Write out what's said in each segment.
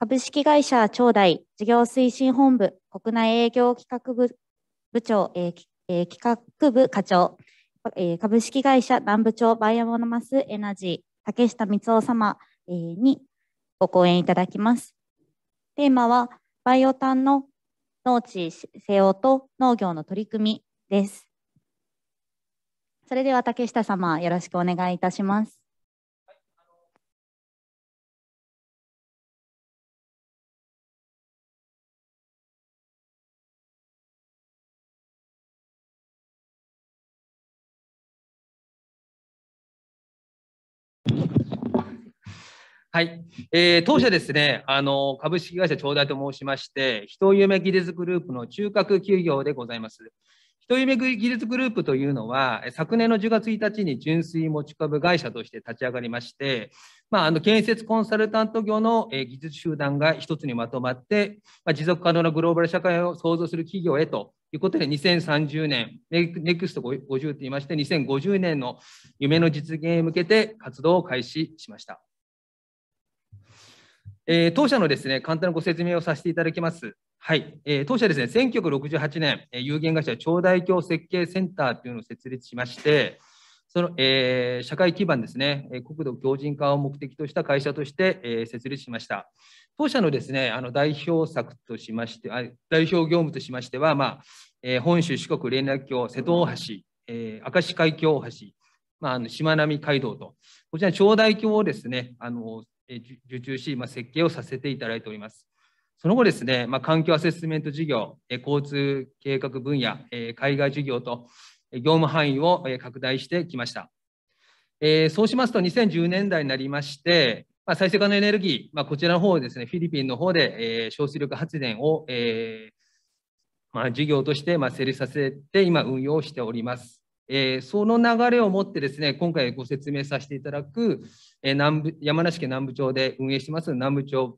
株式会社長大事業推進本部国内営業企画部部長、えーえー、企画部課長、えー、株式会社南部長バイアモノマスエナジー竹下光雄様、えー、にご講演いただきます。テーマはバイオ炭の農地施用と農業の取り組みです。それでは竹下様よろしくお願いいたします。はい、えー、当社ですね、あの株式会社長大と申しまして、人夢技術グループの中核企業でございます。人夢技術グループというのは、昨年の10月1日に純粋持ち株会社として立ち上がりまして、まあ、あの建設コンサルタント業の技術集団が一つにまとまって、まあ、持続可能なグローバル社会を創造する企業へとということで、2030年、ネクスト50と言いまして、2050年の夢の実現へ向けて活動を開始しました。えー、当社のですね、簡単なご説明をさせていただきます。はい。えー、当社ですね、1968年、有限会社長大橋設計センターというのを設立しまして、その、えー、社会基盤ですね、国土強靭化を目的とした会社として、えー、設立しました。当社のですね、あの代表作としまして、あ代表業務としましては、まあえー、本州四国連絡橋、瀬戸大橋、えー、明石海峡大橋、まあ、あのしまなみ海道と、こちら、長大橋をですね、あの受注し、まあ、設計をさせていただいております。その後ですね、まあ、環境アセスメント事業、交通計画分野、海外事業と業務範囲を拡大してきました。えそうしますと2010年代になりまして、まあ、再生可能エネルギー、まあ、こちらの方ですね、フィリピンの方でえ小出力発電を、えーまあ、事業としてまあ成立させて今運用しております。えー、その流れをもってですね、今回ご説明させていただく、えー、南部山梨県南部町で運営してます南部町、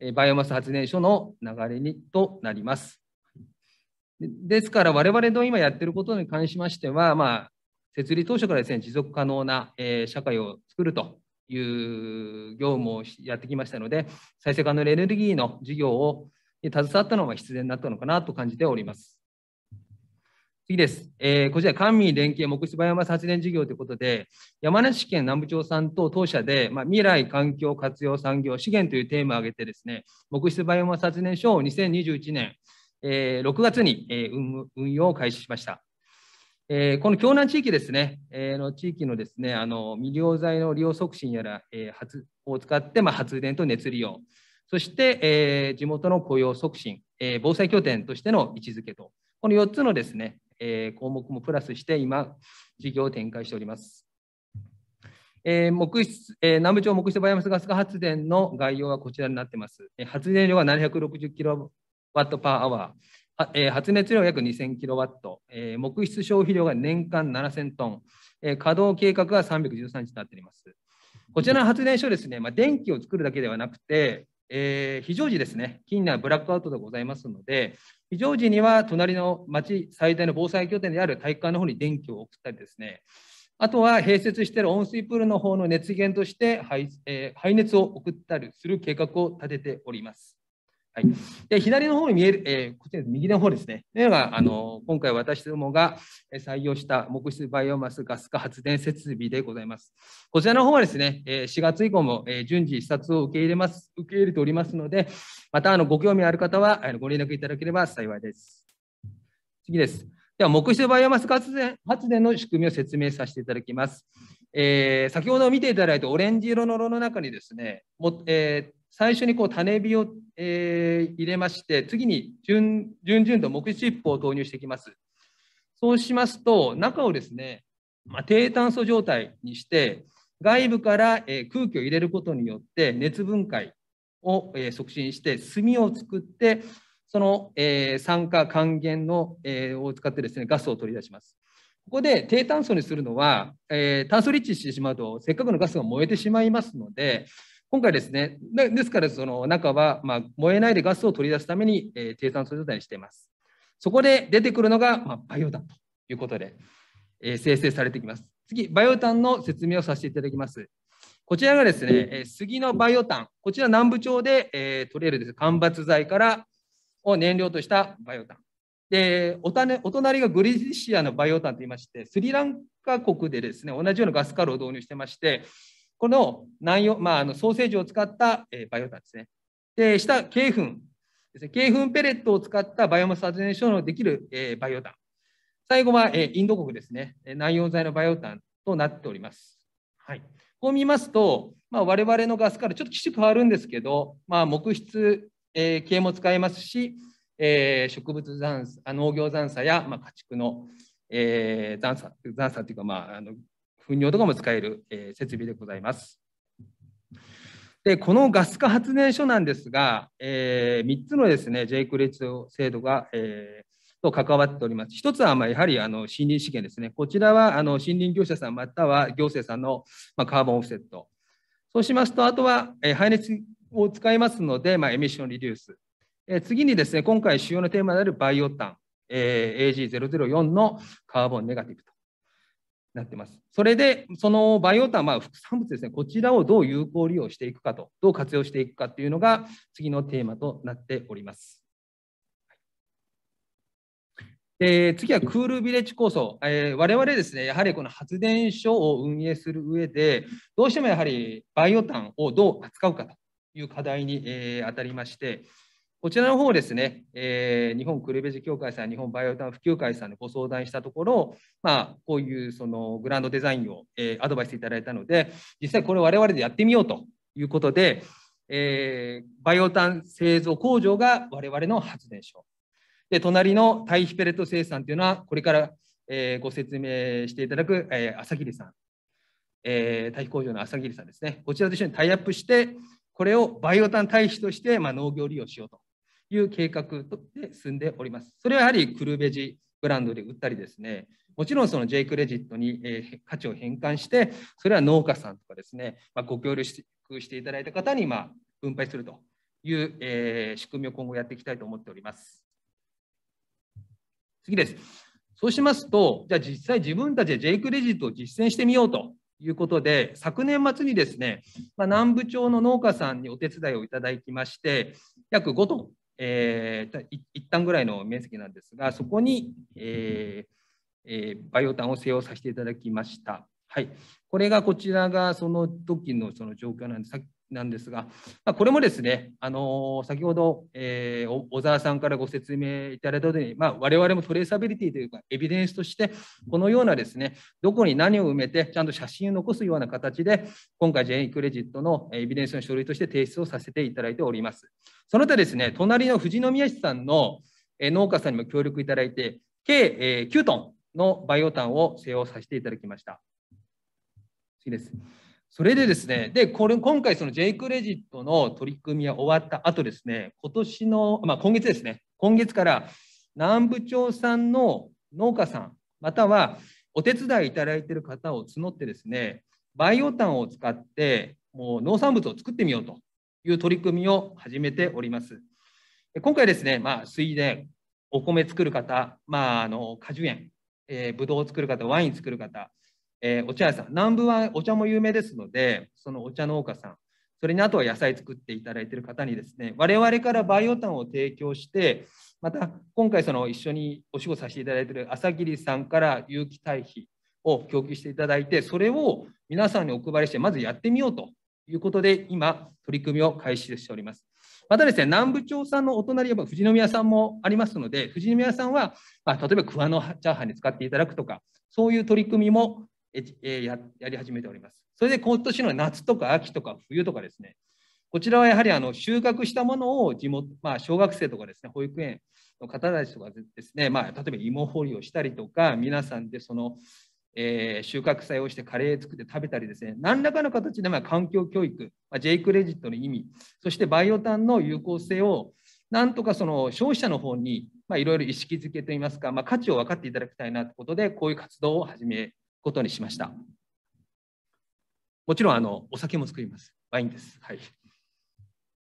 えバイオマス発電所の流れにとなります。ですから、我々の今やってることに関しましては、まあ、設立当初からですね、持続可能な、え社会を作るという業務をやってきましたので、再生可能エネルギーの事業を携わったのは必然だったのかなと感じております。次です。えー、こちら、官民連携木質バイオマス発電事業ということで、山梨県南部町さんと当社で、まあ、未来環境活用産業資源というテーマを挙げてですね、木マス発電所を2021年、えー、6月に、えー、運用を開始しました。えー、この京南地域ですね、えー、の地域のですね、あの未利用材の利用促進やら、えー、発を使って、まあ、発電と熱利用、そして、えー、地元の雇用促進、えー、防災拠点としての位置づけと、この4つのですね、え項目もプラスして今、事業を展開しております。えー、木質えー、南部町木質バイオマスガス化発電の概要はこちらになっています。えー、発電量は7 6 0ットパーアワー、えー、発熱量は約2 0 0 0ロワえト、木質消費量が年間7000トン、えー、稼働計画が313日となっております。こちらの発電所ですね、まあ、電気を作るだけではなくて、えー、非常時ですね、近年はブラックアウトでございますので、非常時には隣の町最大の防災拠点である体育館の方に電気を送ったりですね、あとは併設している温水プールの方の熱源として排,、えー、排熱を送ったりする計画を立てております。はい、で左の方に見える、えー、こちら右の方ですね。ではあの今回私どもが採用した木質バイオマスガス化発電設備でございます。こちらの方はですね、4月以降も順次視察を受け入れます、受け入れておりますので、またあのご興味ある方はご連絡いただければ幸いです。次です。では、木質バイオマス発電発電の仕組みを説明させていただきます。えー、先ほど見ていただいたオレンジ色の炉の中にですね、もえー最初にこう種火を、えー、入れまして、次に順順々と木チップを投入していきます。そうしますと、中をですね、まあ、低炭素状態にして、外部から、えー、空気を入れることによって熱分解を、えー、促進して、炭を作って、その、えー、酸化還元の、えー、を使ってですね、ガスを取り出します。ここで低炭素にするのは、えー、炭素リッチしてしまうと、せっかくのガスが燃えてしまいますので、今回ですね、ですからその中は、ま燃えないでガスを取り出すために、え低酸素状態にしています。そこで出てくるのが、まバイオタンということで、え生成されてきます。次、バイオタンの説明をさせていただきます。こちらがですね、え杉のバイオタン、こちら南部町で、え取れるです、間伐材からを燃料としたバイオン。でおた、ね、お隣がグリシアのバイオタンといいまして、スリランカ国でですね、同じようなガスカルを導入してまして、この内容、まあ、あのソーセージを使った、えー、バイオタンですね。で、下、鶏粉ですね。鶏粉ペレットを使ったバイオマス発電所のできる、えー、バイオタン。最後は、えー、インド国ですね。南洋材のバイオタンとなっております。はい。こう見ますと、まあ、我々のガスからちょっと機種変わるんですけど、まあ、木質、えー、系も使えますし、えー、植物残農業残差や、まあ、家畜の、えー、残差残差っていうか、まあ、あの糞尿とかも使える、えー、設備でございます。でこのガス化発電所なんですが、えー、3つのですね J クレット制度が、えー、と関わっております。1つはまあやはりあの森林資源ですね。こちらはあの森林業者さんまたは行政さんの、まあ、カーボンオフセット。そうしますと、あとは、えー、排熱を使いますので、まあ、エミッションリデュース。えー、次にですね、今回主要なテーマであるバイオタン、えー、AG004 のカーボンネガティブと。なってます。それで、そのバイオタン、まあ、副産物ですね、こちらをどう有効利用していくかと、どう活用していくかっていうのが、次のテーマとなっております。えー、次はクールビレッジ構想、えー、我々ですね、やはりこの発電所を運営する上で、どうしてもやはりバイオ炭をどう扱うかという課題に、えー、当たりまして、こちらの方ですね、えー、日本クルベジ協会さん、日本バイオタン普及会さんにご相談したところ、まあ、こういうそのグランドデザインを、えー、アドバイスいただいたので、実際これ我々でやってみようということで、えー、バイオタン製造工場が我々の発電所。で、隣の堆肥ペレット生産というのは、これから、えー、ご説明していただく、えー、朝霧さん、えー、堆肥工場の朝霧さんですね。こちらと一緒にタイアップして、これをバイオタン堆肥として、まあ、農業利用しようという計画で進んでおります。それはやはりクルベジブランドで売ったりですね、もちろんその J クレジットに価値を変換して、それは農家さんとかですね、まあ、ご協力していただいた方にま分配するというえ仕組みを今後やっていきたいと思っております。次です。そうしますと、じゃあ実際自分たちで J クレジットを実践してみようということで、昨年末にですね、まあ、南部町の農家さんにお手伝いをいただきまして、約5トンえー、一旦ぐらいの面積なんですが、そこに、えーえー、バイオタンを製用させていただきました。はい、これがこちらがその時のその状況なんです。なんですが、まあ、これもですね、あの先ほど、えー、小沢さんからご説明いただいたように、まあ、我々もトレーサビリティというか、エビデンスとして、このようなですね、どこに何を埋めて、ちゃんと写真を残すような形で、今回 JA クレジットのエビデンスの書類として提出をさせていただいております。その他ですね、隣の富士宮市さんの農家さんにも協力いただいて、計9トンのバイオ炭を使用させていただきました。次です。それでですね、で、これ、今回、その J クレジットの取り組みが終わった後ですね、今年の、まあ、今月ですね、今月から南部町産の農家さん、またはお手伝いいただいている方を募ってですね、バイオ炭を使って、もう農産物を作ってみようという取り組みを始めております。今回ですね、まあ、水田、お米作る方、まあ、あの果樹園、えぶどうを作る方、ワイン作る方、えー、お茶屋さん、南部はお茶も有名ですので、そのお茶農家さん、それにあとは野菜作っていただいている方にですね、我々からバイオ炭を提供して、また今回その一緒にお仕事させていただいている朝霧さんから有機堆肥を供給していただいて、それを皆さんにお配りして、まずやってみようということで、今、取り組みを開始しております。またですね、南部町さんのお隣、やっぱ富士宮さんもありますので、富士宮さんは、まあ、例えば桑のチャーハンに使っていただくとか、そういう取り組みもえややり始めております。それで今年の夏とか秋とか冬とかですね、こちらはやはりあの収穫したものを地元、まあ、小学生とかですね、保育園の方たちとかですね、まあ、例えば芋掘りをしたりとか、皆さんでその、えー、収穫祭をしてカレー作って食べたりですね、何らかの形でまあ環境教育、まあ、J クレジットの意味、そしてバイオ炭の有効性をなんとかその消費者の方にいろいろ意識づけといいますか、まあ、価値を分かっていただきたいなということで、こういう活動を始めことにしました。もちろんあのお酒も作ります。ワインです。はい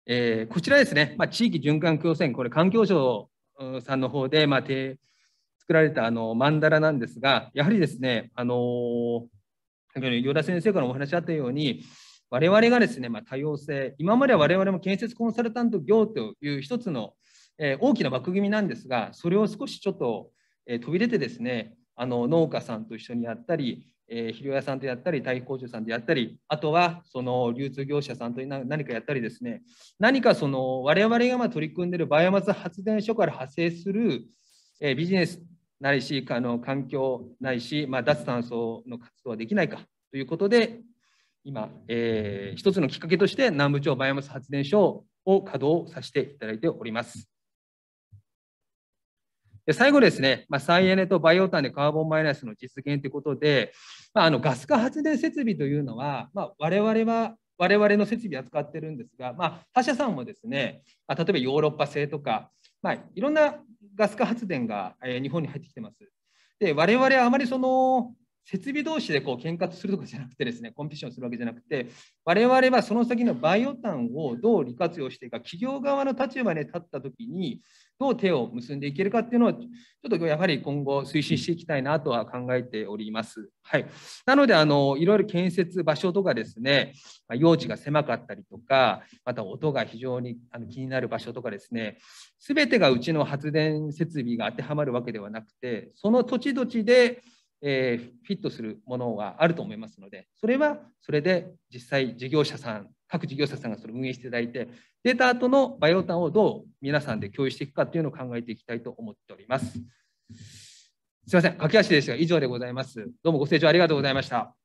えー、こちらですね、まあ、地域循環共生これ環境省さんの方で、まあ、作られたあのマンダラなんですが、やはりですね、あのー、先ほ田先生からお話あったように、我々がですね、まあ、多様性、今までは我々も建設コンサルタント業という一つの、えー、大きな枠組みなんですが、それを少しちょっと、えー、飛び出てですね、あの農家さんと一緒にやったり、えー、肥料屋さんとやったり、堆肥工場さんとやったり、あとはその流通業者さんと何かやったりですね、何かその我々がま取り組んでいるバイオマス発電所から派生する、えー、ビジネスないし、あの環境ないし、まあ、脱炭素の活動はできないかということで、今、えー、一つのきっかけとして南部町バイオマス発電所を稼働させていただいております。で最後ですね、まあ、再エネとバイオ炭でカーボンマイナスの実現ということで、まあ、あのガス化発電設備というのは、まあ、我々は我々の設備扱ってるんですが、まあ、他社さんもですね、例えばヨーロッパ製とか、まあ、いろんなガス化発電が日本に入ってきてます。で、我々はあまりその設備同士でこう喧嘩するとかじゃなくてですね、コンペティションするわけじゃなくて、我々はその先のバイオタンをどう利活用していくか、企業側の立場に立ったときに、どう手を結んでいけるかっていうのを、ちょっとやはり今後推進していきたいなとは考えております。はい。なので、あの、いろいろ建設場所とかですね、用地が狭かったりとか、また音が非常に気になる場所とかですね、すべてがうちの発電設備が当てはまるわけではなくて、その土地土地で、えー、フィットするものがあると思いますので、それはそれで実際事業者さん、各事業者さんがそれを運営していただいて、データとのバイオタンをどう皆さんで共有していくかというのを考えていきたいと思っております。すみません、駆け足でしたが、以上でございます。どうもご清聴ありがとうございました。